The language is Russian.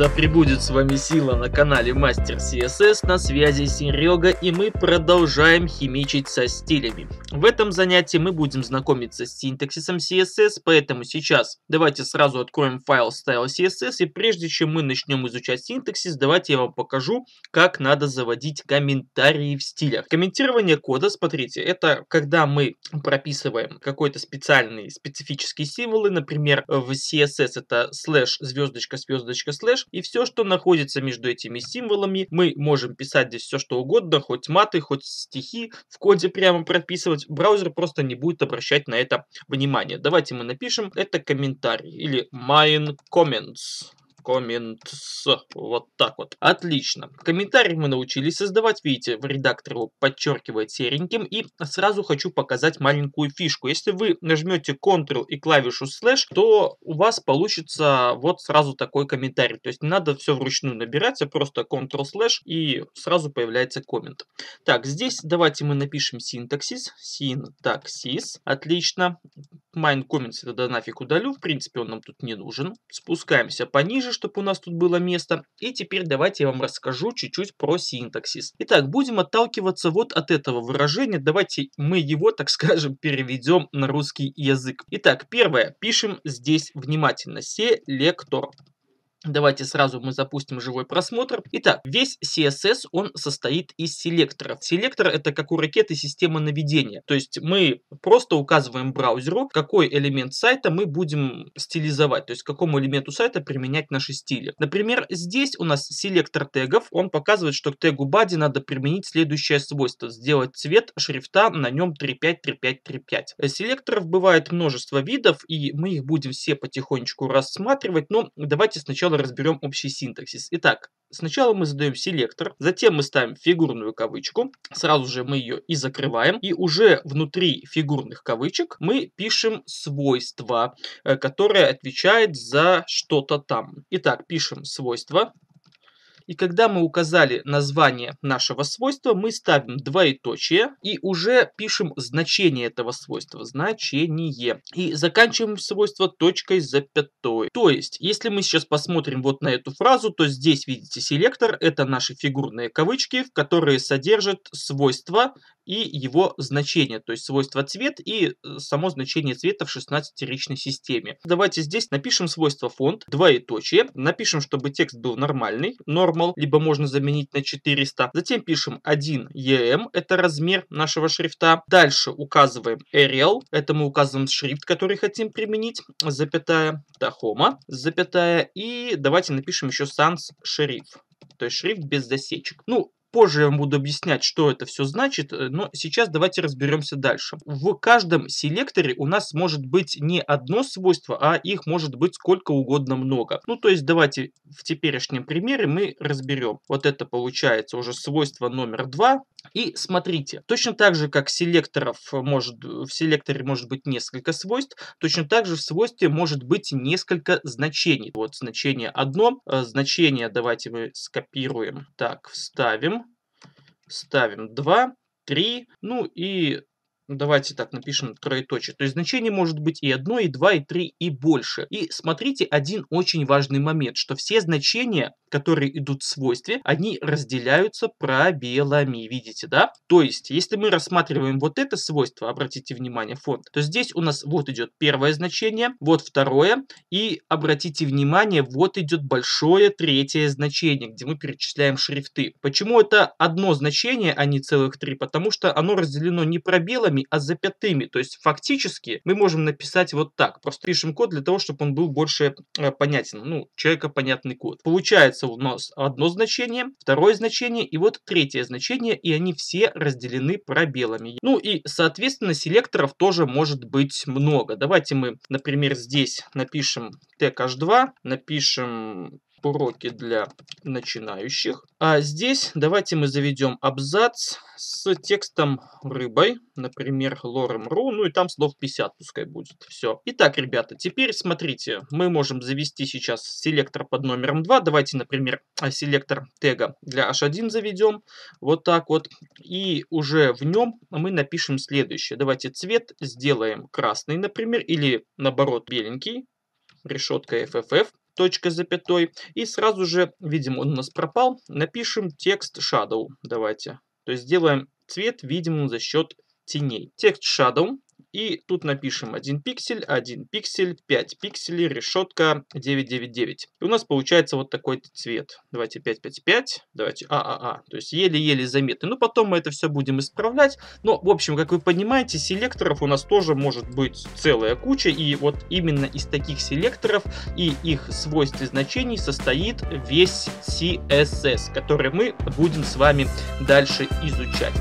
Да прибудет с вами сила на канале Мастер CSS, на связи Серега и мы продолжаем химичить со стилями. В этом занятии мы будем знакомиться с синтаксисом CSS, поэтому сейчас давайте сразу откроем файл CSS и прежде чем мы начнем изучать синтаксис, давайте я вам покажу, как надо заводить комментарии в стилях. Комментирование кода, смотрите, это когда мы прописываем какой-то специальный специфический символы, например, в CSS это слэш звездочка звездочка слэш, и все, что находится между этими символами. Мы можем писать здесь все, что угодно, хоть маты, хоть стихи в коде прямо прописывать. Браузер просто не будет обращать на это внимание. Давайте мы напишем это комментарий или mine comments comments. Вот так вот. Отлично. Комментарий мы научились создавать. Видите, в редактор его подчеркивает сереньким. И сразу хочу показать маленькую фишку. Если вы нажмете Ctrl и клавишу слэш, то у вас получится вот сразу такой комментарий. То есть не надо все вручную набирать, а просто Ctrl слэш и сразу появляется коммент. Так, здесь давайте мы напишем синтаксис. Синтаксис. Отлично. майн comments я тогда нафиг удалю. В принципе, он нам тут не нужен. Спускаемся пониже пониже, чтобы у нас тут было место. И теперь давайте я вам расскажу чуть-чуть про синтаксис. Итак, будем отталкиваться вот от этого выражения. Давайте мы его, так скажем, переведем на русский язык. Итак, первое. Пишем здесь внимательно. Селектор. Давайте сразу мы запустим живой просмотр. Итак, весь CSS, он состоит из селекторов. Селектор это как у ракеты система наведения. То есть мы просто указываем браузеру, какой элемент сайта мы будем стилизовать. То есть какому элементу сайта применять наши стили. Например, здесь у нас селектор тегов. Он показывает, что к тегу body надо применить следующее свойство. Сделать цвет шрифта на нем 353535. Э, селекторов бывает множество видов и мы их будем все потихонечку рассматривать. Но давайте сначала сначала разберем общий синтаксис. Итак, Сначала мы задаем селектор, затем мы ставим фигурную кавычку, сразу же мы ее и закрываем, и уже внутри фигурных кавычек мы пишем свойство, э, которое отвечает за что-то там. Итак, пишем свойство и когда мы указали название нашего свойства, мы ставим двоеточие и уже пишем значение этого свойства. Значение. И заканчиваем свойство точкой запятой. То есть, если мы сейчас посмотрим вот на эту фразу, то здесь видите селектор. Это наши фигурные кавычки, в которые содержат свойство и его значение. То есть, свойство цвет и э, само значение цвета в 16-ричной системе. Давайте здесь напишем свойство фонд, двоеточие. Напишем, чтобы текст был нормальный. Норм формул, либо можно заменить на 400. Затем пишем 1 EM, это размер нашего шрифта. Дальше указываем Arial, это мы указываем шрифт, который хотим применить, запятая, Tahoma, запятая, и давайте напишем еще Sans Sheriff то есть шрифт без засечек. Ну, Позже я вам буду объяснять, что это все значит, э, но сейчас давайте разберемся дальше. В каждом селекторе у нас может быть не одно свойство, а их может быть сколько угодно много. Ну, то есть давайте в теперешнем примере мы разберем. Вот это получается уже свойство номер 2, и смотрите, точно так же, как селекторов может, в селекторе может быть несколько свойств, точно так же в свойстве может быть несколько значений. Вот значение одно, э, значение давайте мы скопируем, так, вставим, вставим 2, 3, ну и Давайте так напишем троеточие. То есть значение может быть и 1, и 2, и 3, и больше. И смотрите один очень важный момент, что все значения которые идут в свойстве, они разделяются пробелами, видите, да? То есть, если мы рассматриваем вот это свойство, обратите внимание, фонд, то здесь у нас вот идет первое значение, вот второе, и обратите внимание, вот идет большое третье значение, где мы перечисляем шрифты. Почему это одно значение, а не целых три? Потому что оно разделено не пробелами, а запятыми. То есть, фактически, мы можем написать вот так. Просто пишем код для того, чтобы он был больше э, понятен. Ну, человека понятный код. Получается, получается у нас одно значение, второе значение и вот третье значение, и они все разделены пробелами. Ну и, соответственно, селекторов тоже может быть много. Давайте мы, например, здесь напишем tek h2, напишем уроки для начинающих. А здесь давайте мы заведем абзац с текстом рыбой, например, lorem.ru, ну и там слов 50 пускай будет. Все. Итак, ребята, теперь смотрите, мы можем завести сейчас селектор под номером 2. Давайте, например, а, селектор тега для h1 заведем, вот так вот. И уже в нем мы напишем следующее. Давайте цвет сделаем красный, например, или наоборот беленький решетка FFF точка запятой. И сразу же, видимо, он у нас пропал, напишем текст shadow. Давайте. То есть сделаем цвет видимо за счет теней. Текст shadow и тут напишем 1 пиксель, 1 пиксель, 5 пикселей, решетка 999. И у нас получается вот такой цвет. Давайте 555, давайте ААА. А, а. То есть еле-еле заметно. Но ну, потом мы это все будем исправлять. Но, в общем, как вы понимаете, селекторов у нас тоже может быть целая куча. И вот именно из таких селекторов и их свойств и значений состоит весь CSS, который мы будем с вами дальше изучать.